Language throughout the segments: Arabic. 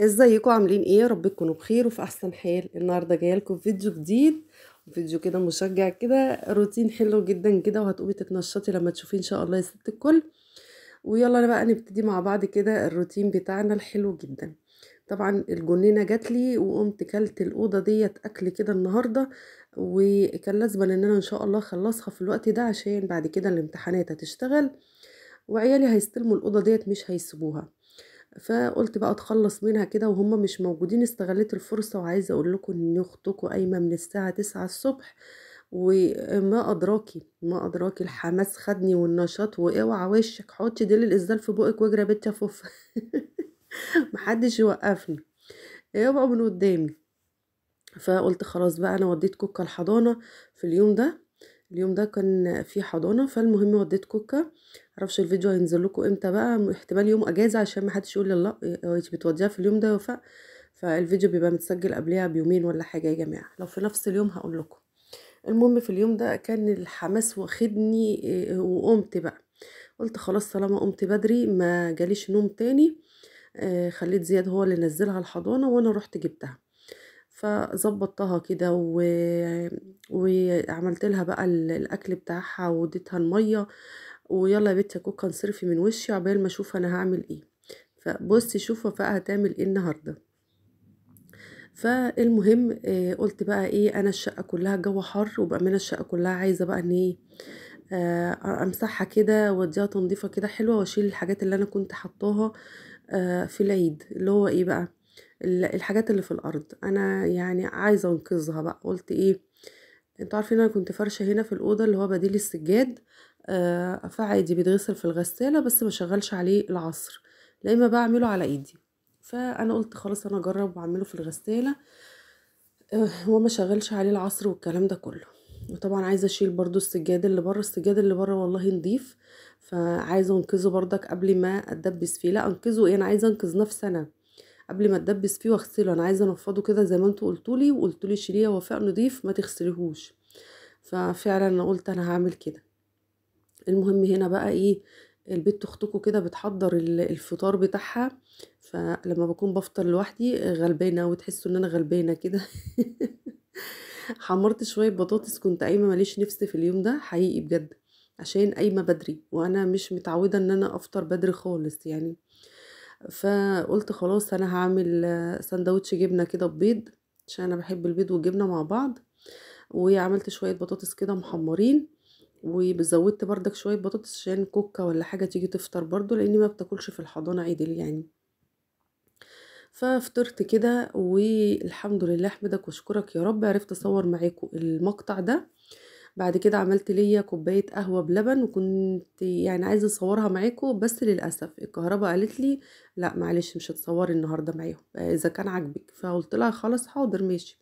ازيكم عاملين ايه رب تكونوا بخير وفي احسن حال النهارده جايه لكم فيديو جديد فيديو كده مشجع كده روتين حلو جدا كده وهتقومي تتنشطي لما تشوفيه ان شاء الله يا ست الكل ويلا بقى نبتدي مع بعض كده الروتين بتاعنا الحلو جدا طبعا الجنينه جات لي وقمت كلت الاوضه ديت اكل كده النهارده وكان لازم ان انا ان شاء الله اخلصها في الوقت ده عشان بعد كده الامتحانات هتشتغل وعيالي هيستلموا الاوضه ديت مش هيسيبوها فقلت بقى اتخلص منها كده وهم مش موجودين استغلت الفرصة وعايزة اقول لكم ان اختكم قايمة من الساعة تسعة الصبح وما ادراكي ما ادراكي الحماس خدني والنشاط واوعى وشك حطي ديل الاسدال في بقك واجري بيت يا محدش يوقفني اوعوا إيه من قدامي فقلت خلاص بقى انا وديت كوكا الحضانه في اليوم ده اليوم ده كان في حضانه فالمهم وديت كوكا معرفش الفيديو هينزل لكم امتى بقى احتمال يوم اجازه عشان ما حدش يقول لا آه، لا بتوديها في اليوم ده يا وفاء فالفيديو بيبقى متسجل قبلها بيومين ولا حاجه يا جماعه لو في نفس اليوم هقول لكم المهم في اليوم ده كان الحماس واخدني آه، وقمت بقى قلت خلاص طالما قمت بدري ما جاليش نوم تاني آه، خليت زياد هو اللي نزلها الحضانه وانا رحت جبتها فظبطتها كده و... وعملت لها بقى الاكل بتاعها واديتها الميه ويلا يا بنت يا كوكا انصرفي من وشي عقبال ما اشوف انا هعمل ايه فبصي شوف بقى هتعمل ايه النهارده فالمهم آه قلت بقى ايه انا الشقه كلها الجو حر وبامانه الشقه كلها عايزه بقى ان ايه آه امسحها كده واديها تنظيفه كده حلوه واشيل الحاجات اللي انا كنت حطاها آه في العيد اللي هو ايه بقى الحاجات اللي في الارض انا يعني عايزه انقذها بقى قلت ايه انتوا عارفين انا كنت فرشه هنا في الاوضه اللي هو بديل السجاد آه فعادي بيتغسل في الغساله بس ما شغلش عليه العصر لا اما بعمله على ايدي فانا قلت خلاص انا اجرب واعمله في الغساله آه وما شغلش عليه العصر والكلام ده كله وطبعا عايزه اشيل برضو السجاد اللي بره السجاد اللي بره والله نضيف فعايزه انقذه برضك قبل ما اتدبس فيه لا انقذه ايه انا عايزه انقذ نفسي انا قبل ما تدبس فيه واغسله انا عايزه انفضه كده زي ما انتوا قلتولي وقلتولي شيليه وفاء نضيف ما تغسليهوش ففعلا انا قلت انا هعمل كده المهم هنا بقى ايه البيت اختكم كده بتحضر الفطار بتاعها فلما بكون بفطر لوحدي غلبانه وتحسوا ان انا غلبانه كده حمرت شويه بطاطس كنت قايمه ماليش نفس في اليوم ده حقيقي بجد عشان قايمه بدري وانا مش متعوده ان انا افطر بدري خالص يعني فقلت خلاص انا هعمل سندوتش جبنه كده ببيض عشان انا بحب البيض والجبنه مع بعض وعملت شويه بطاطس كده محمرين وزودت بردك شويه بطاطس عشان كوكا ولا حاجه تيجي تفطر برضو لاني ما بتاكلش في الحضانه عدل يعني ففطرت كده والحمد لله احمدك واشكرك يا رب عرفت اصور معاكم المقطع ده بعد كده عملت ليا كوبايه قهوه بلبن وكنت يعني عايزه اصورها معاكم بس للاسف الكهرباء قالت لي لا معلش مش هتصوري النهارده معاهم آه، اذا كان عاجبك فقلت لها خلاص حاضر ماشي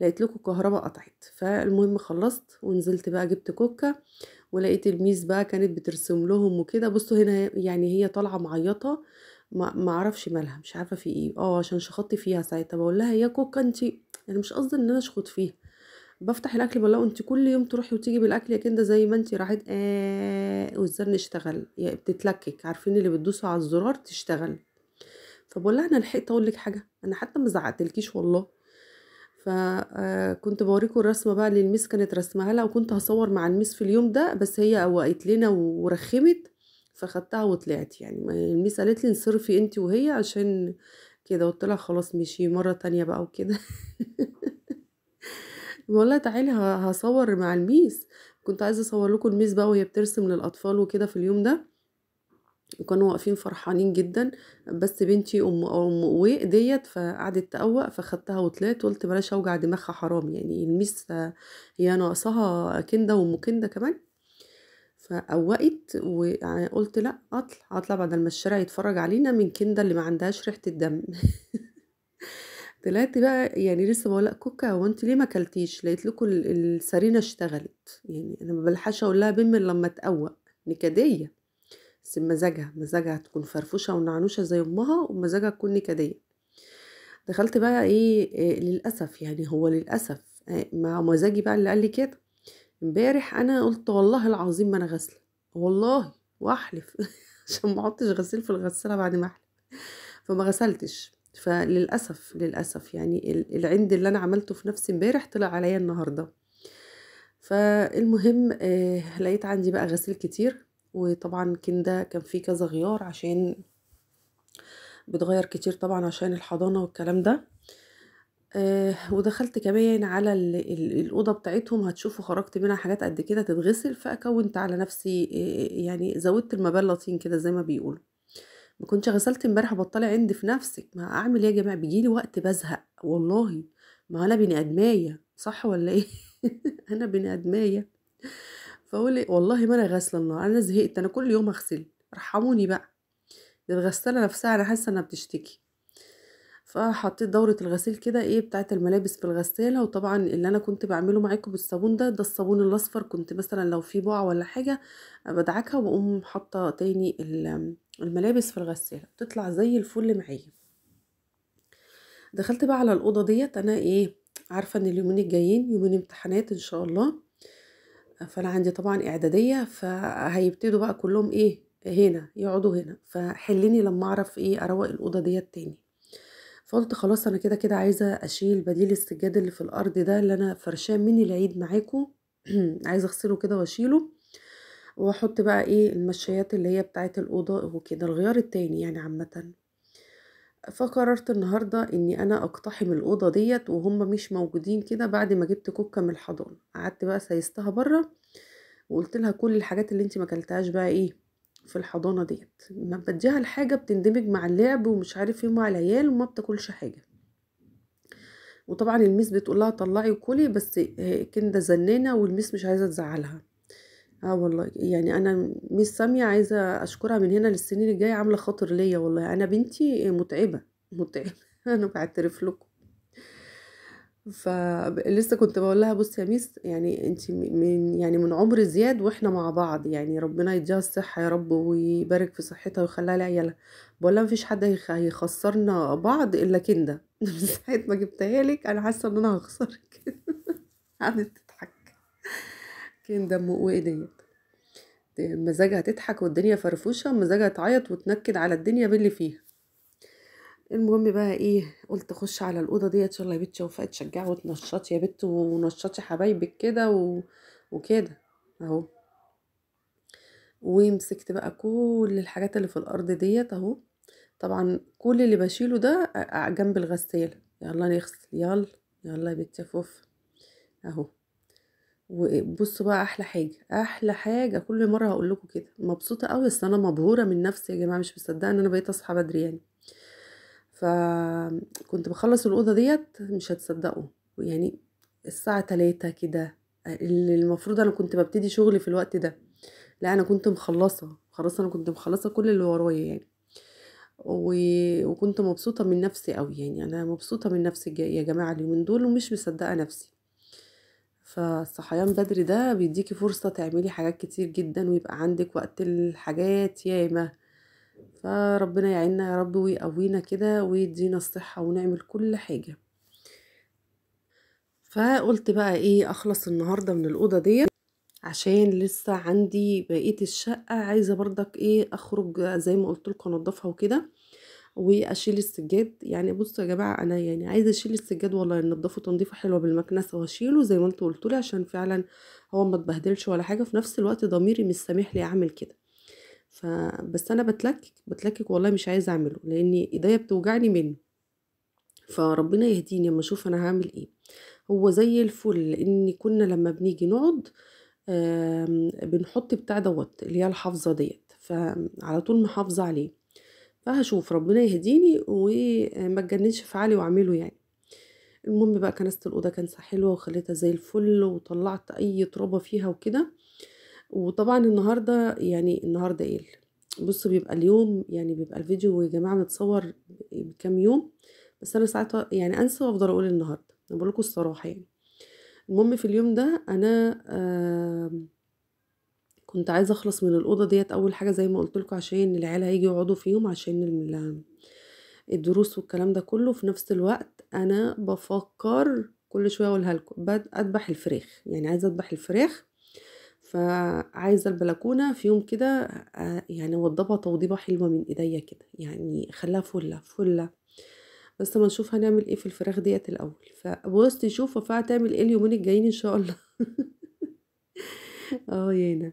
لقيت لكم الكهرباء قطعت فالمهم خلصت ونزلت بقى جبت كوكا ولقيت الميس بقى كانت بترسم لهم وكده بصوا هنا يعني هي طالعه معيطه ما اعرفش مالها مش عارفه في ايه اه عشان شخطت فيها ساعتها بقول لها يا كوكا انت انا مش قصدي ان انا اشخط فيها بفتح الاكل بلاقوا انت كل يوم تروحي وتيجي بالاكل يا كندا زي ما انت راحت آه والزر نشتغل يا يعني بتتلكك عارفين اللي بتدوسوا على الزرار تشتغل فبقول لها انا لحقت اقول لك حاجه انا حتى ما زعقتلكيش والله فكنت آه، بوريكم الرسمه بقى اللي الميس كانت رسمها لها وكنت هصور مع الميس في اليوم ده بس هي وقت لنا ورخمت فخدتها وطلعت يعني الميس قالت لي انصرفي انت وهي عشان كده قلت لها خلاص مشي مره تانية بقى وكده والله تعالي هصور مع الميس كنت عايزه اصور لكم الميس بقى وهي بترسم للاطفال وكده في اليوم ده وكانوا واقفين فرحانين جدا بس بنتي ام ام ديت فقعدت تقوق فخدتها وطلعت قلت بلاش اوجع دماغها حرام يعني الميس هي ناقصها كنده وام كنده كمان فقوقت وقلت لا اطلع اطلع بدل ما الشارع يتفرج علينا من كنده اللي ما عندهاش ريحه الدم طلعت بقى يعني لسه بقول لها كوكا هو انت ليه ما اكلتيش لقيت لكم السرينه اشتغلت يعني انا ما بلحش اقول لها بم لما تقوق نكديه بس مزاجها مزاجها تكون فرفوشه ونعنوشه زي امها ومزاجها تكون نكديه دخلت بقى ايه, إيه للاسف يعني هو للاسف آه، مع مزاجي بقى اللي قال لي كده امبارح انا قلت والله العظيم ما انا غاسله والله واحلف عشان ما احطش غسيل في الغساله بعد ما احلف فما غسلتش فللأسف للأسف يعني العند اللي أنا عملته في نفسي امبارح طلع عليا النهاردة فالمهم آه لقيت عندي بقى غسيل كتير وطبعا كان ده كان فيه كذا غيار عشان بتغير كتير طبعا عشان الحضانة والكلام ده آه ودخلت كمان على الأوضة بتاعتهم هتشوفوا خرجت منها حاجات قد كده تتغسل فأكونت على نفسي آه يعني زودت المبلطين كده زي ما بيقولوا ما كنتش غسلت امبارح بطلع عند في نفسك ما اعمل ايه يا جماعه بيجيلي وقت بزهق والله ما انا بني ادميه صح ولا ايه انا بني ادميه فاقول إيه؟ والله ما انا غاسله النهار انا زهقت انا كل يوم اغسل ارحموني بقى الغساله نفسها انا حاسه انها بتشتكي فحطيت دورة الغسيل كده ايه بتاعة الملابس في الغسالة وطبعا اللي انا كنت بعمله معاكم بالصابون ده ده الصابون الاصفر كنت مثلا لو في بقع ولا حاجة بدعكها واقوم حاطة تاني الملابس في الغسالة بتطلع زي الفل معايا دخلت بقى على الأوضة ديت انا ايه عارفة ان اليومين الجايين يومين امتحانات ان شاء الله فانا عندي طبعا اعدادية فهيبتدوا بقى كلهم ايه هنا يقعدوا هنا فحليني لما اعرف ايه اروق الأوضة ديت تاني فقلت خلاص انا كده كده عايزه اشيل بديل السجاد اللي في الارض ده اللي انا فرشاه من العيد معاكم عايزه اغسله كده واشيله واحط بقى ايه المشايات اللي هي بتاعه الاوضه وكده الغيار التاني يعني عامه فقررت النهارده اني انا اقتحم الاوضه ديت وهم مش موجودين كده بعد ما جبت كوكه من الحضانه قعدت بقى سيستها بره وقلت لها كل الحاجات اللي انت ما بقى ايه في الحضانه ديت ما بديها الحاجه بتندمج مع اللعب ومش عارف ايه مع العيال وما بتاكلش حاجه وطبعا الميس بتقول لها طلعي وكلي بس كندا زنانه والميس مش عايزه تزعلها اه والله يعني انا ميس ساميه عايزه اشكرها من هنا للسنين الجايه عامله خاطر ليا والله انا بنتي متعبه متعبه انا بعترف لكم فلسه كنت بقول لها بصي يا ميس يعني انت من يعني من عمر زياد واحنا مع بعض يعني ربنا يديها الصحه يا رب ويبارك في صحتها ويخليها لعيالها بقول لها مفيش حد هيخسرنا بعض الا كنده من ساعه ما جبتها لك انا حاسه ان انا هخسرك قعدت تضحك كنده وايه ديت مزاجها تضحك والدنيا فرفوشه مزاجها تعيط وتنكد على الدنيا باللي فيها المهم بقى ايه قلت اخش على الاوضه ديت يلا يا بت وفاء تشجعي وتنشطي يا بت ونشطي حبايبك كده و... وكده اهو ومسكت بقى كل الحاجات اللي في الارض ديت اهو طبعا كل اللي بشيله ده جنب الغساله يلا نغسل يلا يلا يا بت فوف اهو وبصوا بقى احلى حاجه احلى حاجه كل مره هقول لكم كده مبسوطه قوي بس انا مبهوره من نفسي يا جماعه مش مصدقه ان انا بقيت اصحى بدري يعني فكنت بخلص الأوضة ديت مش هتصدقوا يعني الساعة تلاتة كده اللي المفروض أنا كنت ببتدي شغلي في الوقت ده لا أنا كنت مخلصة خلاص أنا كنت مخلصة كل اللي ورايا يعني و... وكنت مبسوطة من نفسي قوي يعني أنا مبسوطة من نفسي يا جماعة اليومين دول ومش مصدقة نفسي فالصحيان بدري ده بيديكي فرصة تعملي حاجات كتير جدا ويبقى عندك وقت الحاجات ياما فربنا يعيننا يا رب ويقوينا كده ويدينا الصحة ونعمل كل حاجة فقلت بقى ايه اخلص النهاردة من الأوضة دي عشان لسه عندي بقية الشقة عايزة برضك ايه اخرج زي ما قلت لكم انضفها وكده واشيل السجاد يعني بصوا يا جماعه انا يعني عايزه اشيل السجاد والله انضفه تنظيفه حلوه بالمكنسه واشيله زي ما انتوا قلتولي عشان فعلا هو ما تبهدلش ولا حاجه في نفس الوقت ضميري مش سامح لي اعمل كده فبس انا بتلكك بتلكك والله مش عايزه اعمله لان ايديا بتوجعني منه فربنا يهديني اما اشوف انا هعمل ايه هو زي الفل لان كنا لما بنيجي نقعد بنحط بتاع دوت اللي هي الحافظه ديت فعلى طول محافظه عليه فهشوف ربنا يهديني وما تجننش فعلي واعمله يعني المهم بقى كنست الاوضه كنسه حلوه وخليتها زي الفل وطلعت اي ترابه فيها وكده وطبعا النهارده يعني النهارده ايه بصوا بيبقى اليوم يعني بيبقى الفيديو يا جماعه متصور بكام يوم بس انا ساعات يعني انسى وافضل اقول النهارده انا بقول لكم الصراحه يعني المهم في اليوم ده انا آه كنت عايزه اخلص من الاوضه ديت اول حاجه زي ما قلت لكم عشان العيال هيجي يقعدوا فيهم عشان الدروس والكلام ده كله في نفس الوقت انا بفكر كل شويه اقولها لكم اذبح الفراخ يعني عايزه اذبح الفراخ فعايزة البلكونة في يوم كده آه، يعني وضبها توضيبة حلوة من ايديا كده يعني خلاها فلة فلة بس ما نشوف هنعمل ايه في الفراخ ديت الاول فبص نشوف وفاء تعمل ايه اليومين الجايين ان شاء الله اه يانا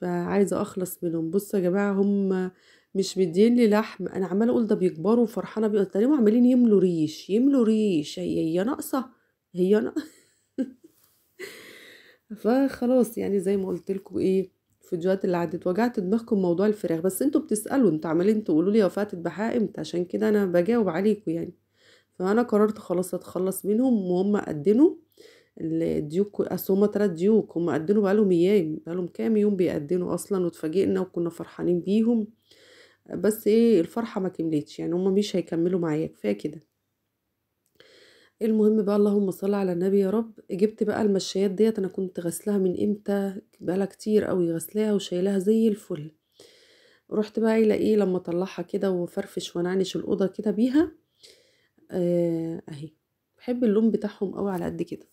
فعايزة اخلص منهم بصوا يا جماعة هم مش مدين لي لحم انا عمالة اقول ده بيكبروا وفرحانة بيهم تقريبا عمالين يملوا ريش يملوا ريش هي ناقصة هي ناقصة فخلاص يعني زي ما قلت لكم ايه الفيديوهات اللي عدت وجعت دماغكم موضوع الفراخ بس انتوا بتسالوا انتوا عمالين تقولوا لي وفاه الذبحها امتى عشان كده انا بجاوب عليكم يعني فانا قررت خلاص اتخلص منهم وهم قدنوا الديوك اصل هما تلات ديوك هما قدنوا بقالهم ايام بقالهم كام يوم بيقدنوا اصلا واتفاجئنا وكنا فرحانين بيهم بس ايه الفرحه ما كملتش يعني هما مش هيكملوا معايا كفايه كده المهم بقى اللهم صل على النبي يا رب جبت بقى المشايات ديت انا كنت غسلها من امتى بقالها كتير قوي غسلاها وشايلها زي الفل رحت بقى الى ايه لما اطلعها كده وفرفش وانعنش الاوضه كده بيها آه، اهي بحب اللون بتاعهم قوي على قد كده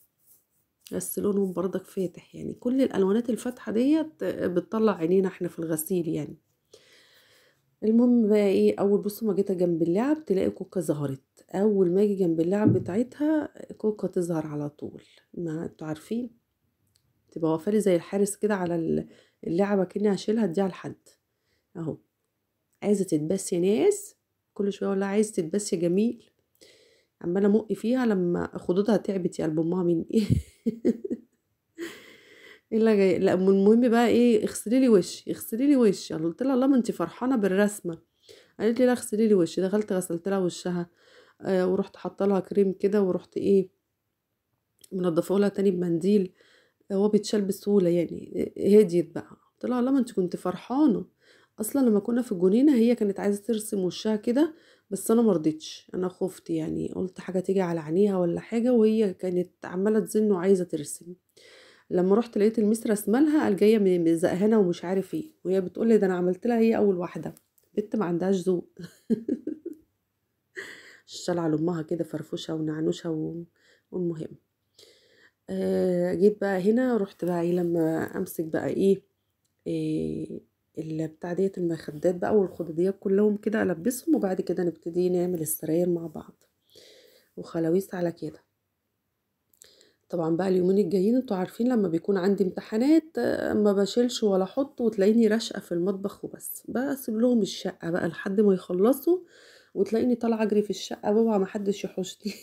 بس لونهم بردك فاتح يعني كل الالوانات الفاتحه ديت آه، بتطلع عينينا احنا في الغسيل يعني المهم بقى ايه اول بصوا ما جيت جنب اللعب تلاقي كوكا ظهرت أول ما أجي جنب اللعب بتاعتها كوكا تظهر على طول ما انتوا عارفين تبقى واقفالي زي الحارس كده على اللعبة كأني هشيلها اديها لحد أهو عايزة تتبس يا ناس كل شوية أقول عايزة تتبس يا جميل عمالة مقي فيها لما خدودها تعبت يا قلب أمها مني إيه الا جاي لا المهم بقى ايه اغسلي لي وشي اغسلي لي وشي قلت لها الله ما انت فرحانه بالرسمه قالت لي لا اغسلي لي وشي دخلت غسلت لها وشها آه، ورحت حاطه لها كريم كده ورحت ايه منضفه لها تاني بمنديل آه، هو بيتشال بسهوله يعني هديت آه، بقى قلت لها لما انت كنت فرحانه اصلا لما كنا في الجنينه هي كانت عايزه ترسم وشها كده بس انا مرضتش انا خفت يعني قلت حاجه تيجي على عينيها ولا حاجه وهي كانت عماله تزن وعايزه ترسم لما رحت لقيت الميس رسمالها قال جايه من زقهانه ومش عارف ايه وهي بتقول لي ده انا عملت لها هي اول واحده بنت ما عندهاش ذوق شال على امها كده فرفوشه ونعنوشه و... والمهم آه جيت بقى هنا رحت بقى ايه لما امسك بقى ايه, إيه بتاع ديت المخدات بقى والخدوديات كلهم كده البسهم وبعد كده نبتدي نعمل السراير مع بعض وخلاويص على كده طبعا بقى اليومين الجايين انتوا عارفين لما بيكون عندي امتحانات آه، ما بشيلش ولا احط وتلاقيني راشقه في المطبخ وبس بقى اسيب لهم الشقه بقى لحد ما يخلصوا وتلاقيني طالعه اجري في الشقه بابا ما حدش يحوشني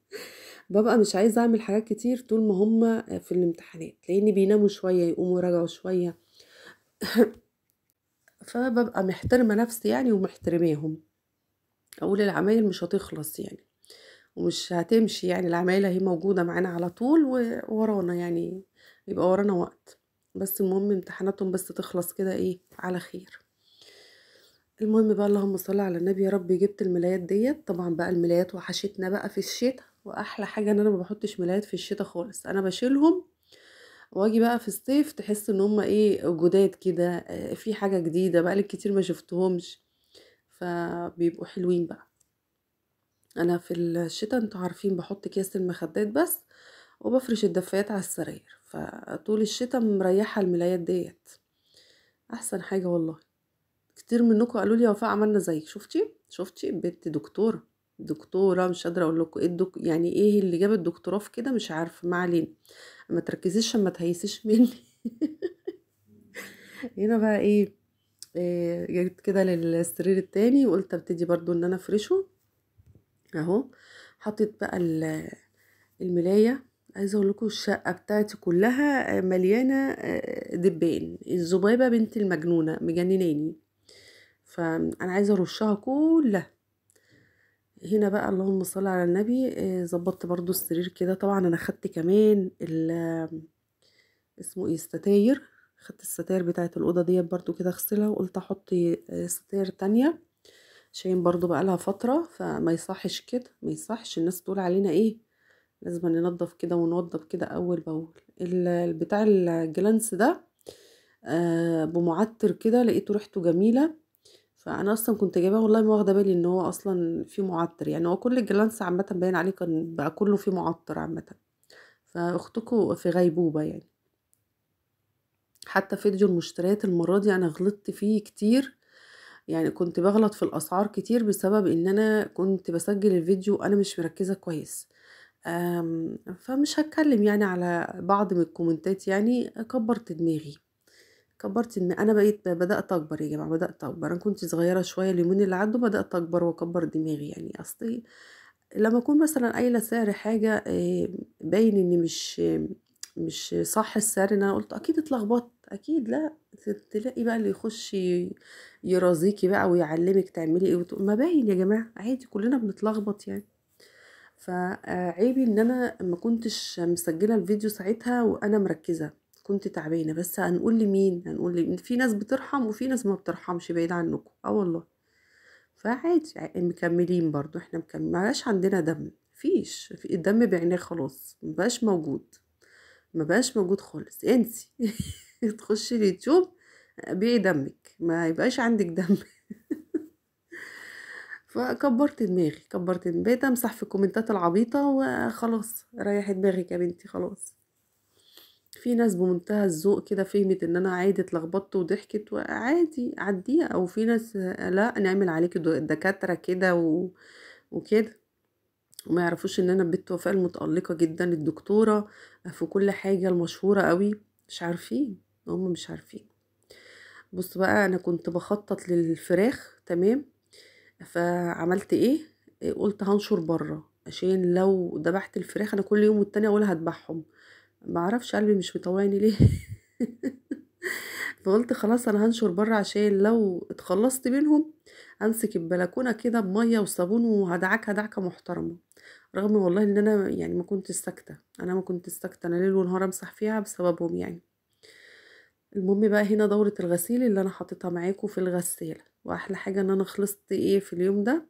ببقى مش عايزه اعمل حاجات كتير طول ما هم في الامتحانات لاني بيناموا شويه يقوموا يراجعوا شويه فببقى محترمه نفسي يعني ومحترماهم اقول العمايل مش هتخلص يعني ومش هتمشي يعني العمايله هي موجوده معانا على طول وورانا يعني يبقى ورانا وقت بس المهم امتحاناتهم بس تخلص كده ايه على خير المهم بقى اللهم صل على النبي يا رب جبت الملايات ديت طبعا بقى الملايات وحشتنا بقى في الشتاء واحلى حاجه ان انا ما بحطش ملايات في الشتاء خالص انا بشيلهم واجي بقى في الصيف تحس ان هما ايه جداد كده آه، في حاجه جديده لك كتير ما شفتهمش فبيبقوا حلوين بقى انا في الشتاء انتوا عارفين بحط كيس المخدات بس وبفرش الدفايات على السراير فطول الشتاء مريحه الملايات ديت احسن حاجه والله كتير منكم قالوا لي وفاء عملنا زيك شفتي شفتي بنت دكتوره دكتوره مش قادره اقول لكم ايه الدك... يعني ايه اللي جاب الدكتوراه في كده مش عارفه ما علينا ما تركزيش ما تهيسيش مني هنا بقى ايه, إيه جيت كده للسرير التاني وقلت ابتدي برضو ان انا افرشه اهو حطيت بقى الملايه عايزه اقول لكم الشقه بتاعتي كلها مليانه آه، دبان الذبابه بنت المجنونه مجنناني فانا عايزه ارشها كلها هنا بقى اللهم صل على النبي آه، ظبطت برضو السرير كده طبعا انا خدت كمان اسمه ايه الستاير خدت الستاير بتاعه الاوضه ديت برضو كده اغسلها وقلت احط آه، ستاير تانية شايم برضو بقى لها فتره فما يصحش كده ما يصحش الناس تقول علينا ايه لازم ننضف كده ونوضب كده اول باول البتاع الجلانس ده آه، بمعتر كده لقيته ريحته جميله فأنا أصلًا كنت جايباه والله ما واخدة بالي إن هو أصلًا فيه مُعطِّر، يعني هو كل الجلانس عامةً باين عليه كان بقى كلّه فيه مُعطِّر عامةً، فأختكم في غيبوبة يعني. حتى فيديو المشتريات المرّة دي أنا غلطت فيه كتير، يعني كنت بغلط في الأسعار كتير بسبب إن أنا كنت بسجل الفيديو أنا مش مركّزة كويس، فمش هتكلم يعني على بعض من الكومنتات يعني كبّرت دماغي. كبرت ان انا بقيت بدات اكبر يا جماعه بدات اكبر انا كنت صغيره شويه اليومين اللي عدوا بدات اكبر واكبر دماغي يعني اصلي لما اكون مثلا قايله سعر حاجه آه، باين ان مش مش صح السعر ان انا قلت اكيد اتلخبطت اكيد لا تلاقي بقى اللي يخش يرازيكي بقى ويعلمك تعملي ايه ما باين يا جماعه عادي كلنا بنتلخبط يعني فعيبي ان انا ما كنتش مسجله الفيديو ساعتها وانا مركزه كنت تعبانه بس هنقول لمين هنقول لمين في ناس بترحم وفي ناس ما بترحمش بعيد عنكم اه والله فعادي مكملين برضو احنا مكملين معلاش عندنا دم فيش في الدم بعينيه خلاص مبقاش موجود مبقاش موجود خالص انسي تخشي اليوتيوب بيعي دمك ما يبقاش عندك دم فكبرت دماغي كبرت دماغي بقيت امسح في الكومنتات العبيطه وخلاص ريحت دماغك يا بنتي خلاص في ناس بمنتهى الذوق كده فهمت ان انا عادي اتلخبطت وضحكت وعادي عديها او في ناس لا نعمل عليكي دكاترة كده وكده وما يعرفوش ان انا بنت وفاء المتألقة جدا الدكتورة في كل حاجة المشهورة قوي مش عارفين هم مش عارفين بص بقى انا كنت بخطط للفراخ تمام فعملت ايه قلت هنشر بره عشان لو ذبحت الفراخ انا كل يوم والتاني اقول هذبحهم معرفش قلبي مش مطوعني ليه فقلت خلاص انا هنشر بره عشان لو اتخلصت منهم امسك البلكونه كده بميه وصابون وهدعكها دعكه محترمه رغم والله ان انا يعني ما كنت ساكته انا ما كنت ساكته انا ليل ونهار امسح فيها بسببهم يعني المهم بقى هنا دوره الغسيل اللي انا حطيتها معاكم في الغساله واحلى حاجه ان انا خلصت ايه في اليوم ده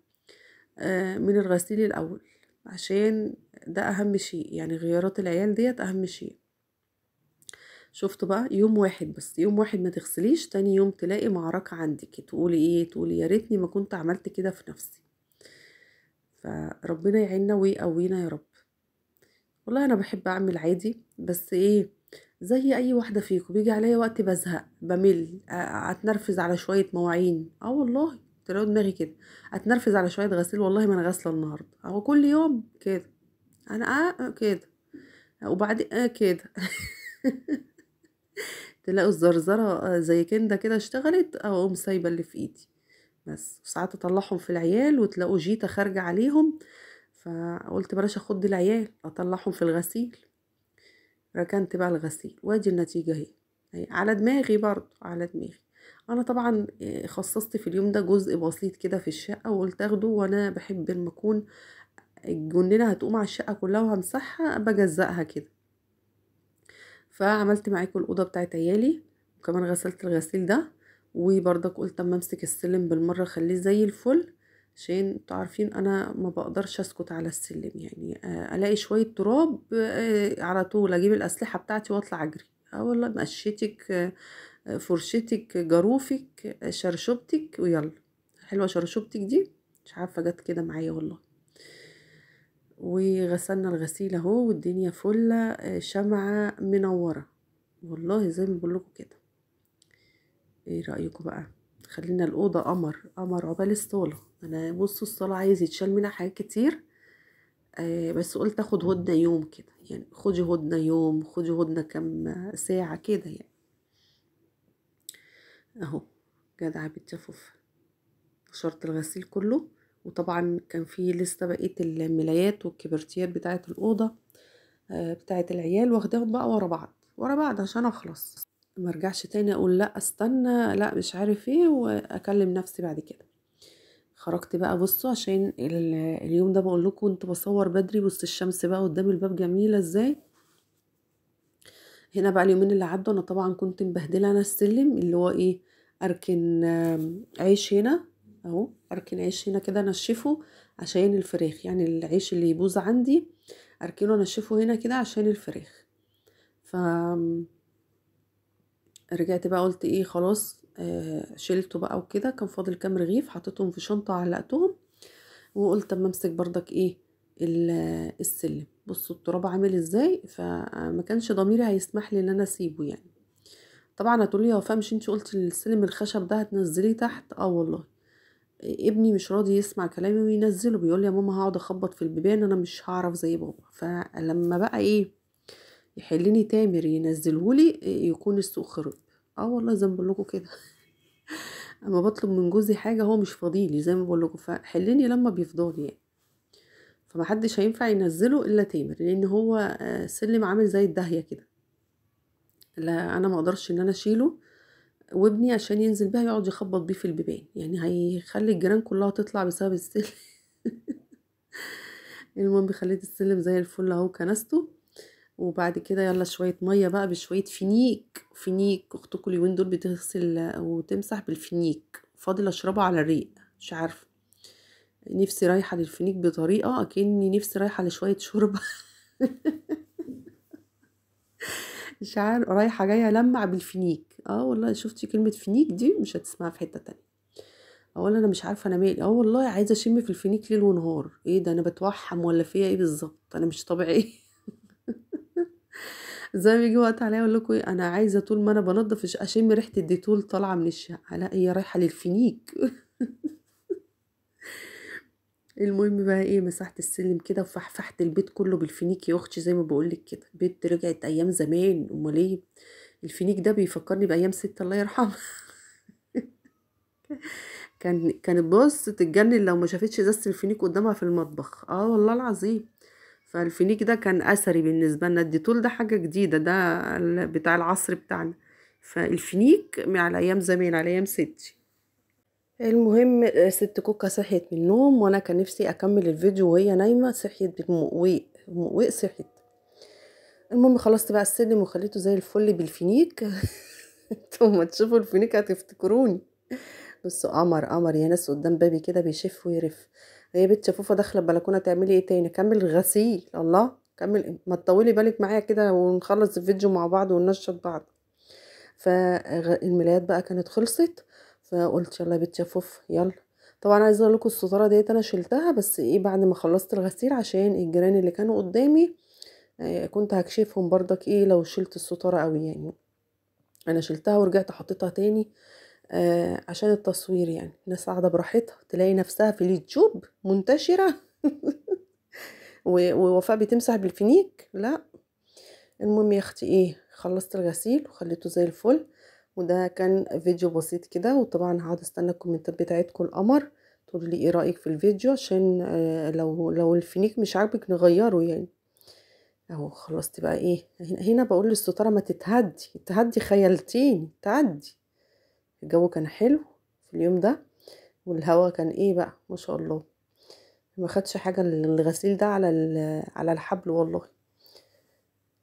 آه من الغسيل الاول عشان ده اهم شيء يعني غيارات العيال ديت اهم شيء شفتوا بقى يوم واحد بس يوم واحد ما تغسليش تاني يوم تلاقي معركة عندك تقولي ايه تقولي يا ريتني ما كنت عملت كده في نفسي فربنا يعيننا ويقوينا يا رب والله انا بحب اعمل عادي بس ايه زي اي واحده فيكم بيجي عليا وقت بزهق بمل اتنرفز على شويه مواعين اه والله تلاقوا دماغي كده اتنرفز على شويه غسيل والله ما انا غاسله النهارده هو كل يوم كده انا اه كده وبعدين اه كده آه، تلاقوا الزرزرة آه، زي كندا كده اشتغلت آه، اقوم سايبة اللي في ايدي بس ساعات اطلعهم في العيال وتلاقوا جيتا خارجة عليهم فقلت بلاش اخد العيال اطلعهم في الغسيل ركنت بقى الغسيل وادي النتيجة اهي على دماغي برضو على دماغي انا طبعا خصصت في اليوم ده جزء بسيط كده في الشقه وقلت اخده وانا بحب لما اكون الجنينة هتقوم على الشقة كلها وهمسحها بجزقها كده فعملت معاكم الأوضة بتاعت عيالي وكمان غسلت الغسيل ده وبرضك قلت اما امسك السلم بالمرة خليه زي الفل عشان انتوا عارفين انا ما بقدرش اسكت على السلم يعني آه، الاقي شوية تراب آه، على طول اجيب الاسلحة بتاعتي واطلع اجري اه والله مقشتك آه، فرشتك جاروفك شرشوبتك ويلا حلوة شرشوبتك دي مش عارفة جت كده معايا والله وغسلنا الغسيل اهو والدنيا فله آه، شمعة منورة والله زي ما بقولكوا كده ايه رأيكم بقى خلينا الأوضة قمر قمر عقبال الصالة أنا بصوا الصالة عايز يتشال منها حاجات كتير آه، بس قلت اخد هدنة يوم كده يعني خدي هدنة يوم خدي هدنة كام ساعة كده يعني اهو جدعة بالتفوف شرط الغسيل كله وطبعا كان في لسه بقيه الملايات والكبرتيات بتاعه الاوضه آه، بتاعه العيال واخداهم بقى ورا بعض ورا بعض عشان اخلص ما ارجعش تاني اقول لا استنى لا مش عارف ايه واكلم نفسي بعد كده خرجت بقى بصوا عشان اليوم ده بقول لكم كنت بصور بدري وسط الشمس بقى قدام الباب جميله ازاي هنا بقى اليومين اللي عدوا انا طبعا كنت مبهدله انا السلم اللي هو ايه اركن عيش هنا اهو اركن عيش هنا كده انشفه عشان الفراخ يعني العيش اللي يبوظ عندي اركنه انشفه هنا كده عشان الفراخ ف رجعت بقى قلت ايه خلاص آه شلته بقى وكده كان فاضل كام رغيف حطيتهم في شنطه علقتهم وقلت اما امسك بردك ايه السلم بصوا التراب عامل ازاي فما كانش ضميري هيسمح لي ان انا اسيبه يعني طبعا هتقولي يا وفاء مش انت قلتي السلم الخشب ده هتنزليه تحت اه والله ابني مش راضي يسمع كلامي وينزله بيقول لي يا ماما هقعد اخبط في البيبان انا مش هعرف زي بابا فلما بقى ايه يحلني تامر ينزلهولي يكون السوق خرب اه والله زي ما بقول لكم كده اما بطلب من جوزي حاجه هو مش فاضيلي زي ما بقول لكم فحلني لما بيفضالي يعني فمحدش هينفع ينزله الا تامر لان هو آه، سلم عامل زي الداهيه كده لا انا ما اقدرش ان انا اشيله وابني عشان ينزل بيها يقعد يخبط بيه في البيبان يعني هيخلي الجيران كلها تطلع بسبب السلم المهم خليت السلم زي الفل اهو كنسته وبعد كده يلا شوية مية بقى بشوية فينيك فينيك اختكم اليومين دول بتغسل وتمسح بالفينيك فاضل اشربه على الريق مش عارفة نفسي رايحة للفينيك بطريقة اكني نفسي رايحة لشوية شوربة مش عارفة رايحة جاية لمع بالفينيك اه والله شفتي كلمه فينيك دي مش هتسمعها في حته تانية اولا انا مش عارفه انا مالي اه والله عايزه اشم في الفينيك ليل ونهار ايه ده انا بتوحم ولا فيا ايه بالظبط انا مش طبيعيه زي ما بيجي وقت عليا اقول لكم ايه انا عايزه طول ما انا بنضف اشم ريحه الديتول طالعه من الشقه لا هي رايحه للفينيك المهم بقى ايه مسحت السلم كده وفحفحت البيت كله بالفينيك يا اختي زي ما بقولك كده بيت رجعت ايام زمان امال ايه الفينيك ده بيفكرني بايام ست الله يرحمها كان كانت بص تتجنن لو ما شافتش ازازه الفينيك قدامها في المطبخ اه والله العظيم فالفينيك ده كان اثري بالنسبه لنا الديتول ده حاجه جديده ده بتاع العصر بتاعنا فالفينيك على ايام زمان على ايام ستي المهم ست كوكا صحيت من النوم وانا كان نفسي اكمل الفيديو وهي نايمه صحيت بمقويق صحيت المهم خلصت بقى السلم وخليته زي الفل بالفينيك انتوا ما تشوفوا الفينيك هتفتكروني بصوا قمر قمر يا ناس قدام بابي كده بيشف ويرف هي بنت شفوفه داخله البلكونه تعملي ايه تاني كمل غسيل الله كمل ما تطولي بالك معايا كده ونخلص الفيديو مع بعض وننشط بعض فالملايات بقى كانت خلصت فقلت يلا يا بنت شفوف يلا طبعا عايزه اقول لكم الستاره ديت انا شلتها بس ايه بعد ما خلصت الغسيل عشان الجيران اللي كانوا قدامي آه، كنت هكشفهم برضك ايه لو شلت الستارة قوي يعني انا شلتها ورجعت حطيتها تاني آه عشان التصوير يعني الناس قاعدة براحتها تلاقي نفسها في اليوتيوب منتشرة ووفاء بتمسح بالفينيك لا المهم يا اختي ايه خلصت الغسيل وخليته زي الفل وده كان فيديو بسيط كده وطبعا هقعد استنى الكومنتات بتاعتكم القمر تقولي لي ايه رايك في الفيديو عشان آه لو لو الفينيك مش عاجبك نغيره يعني اهو خلصت بقى ايه هنا بقول للستاره ما تتهدي تهدي خيلتين تعدي الجو كان حلو في اليوم ده والهواء كان ايه بقى ما شاء الله ما خدش حاجه الغسيل ده على على الحبل والله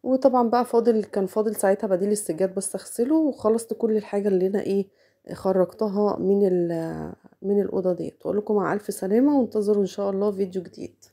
وطبعا بقى فاضل كان فاضل ساعتها بديل السجاد بس اغسله وخلصت كل الحاجه اللي انا ايه خرجتها من من الاوضه ديت اقول لكم مع الف سلامه وانتظروا ان شاء الله فيديو جديد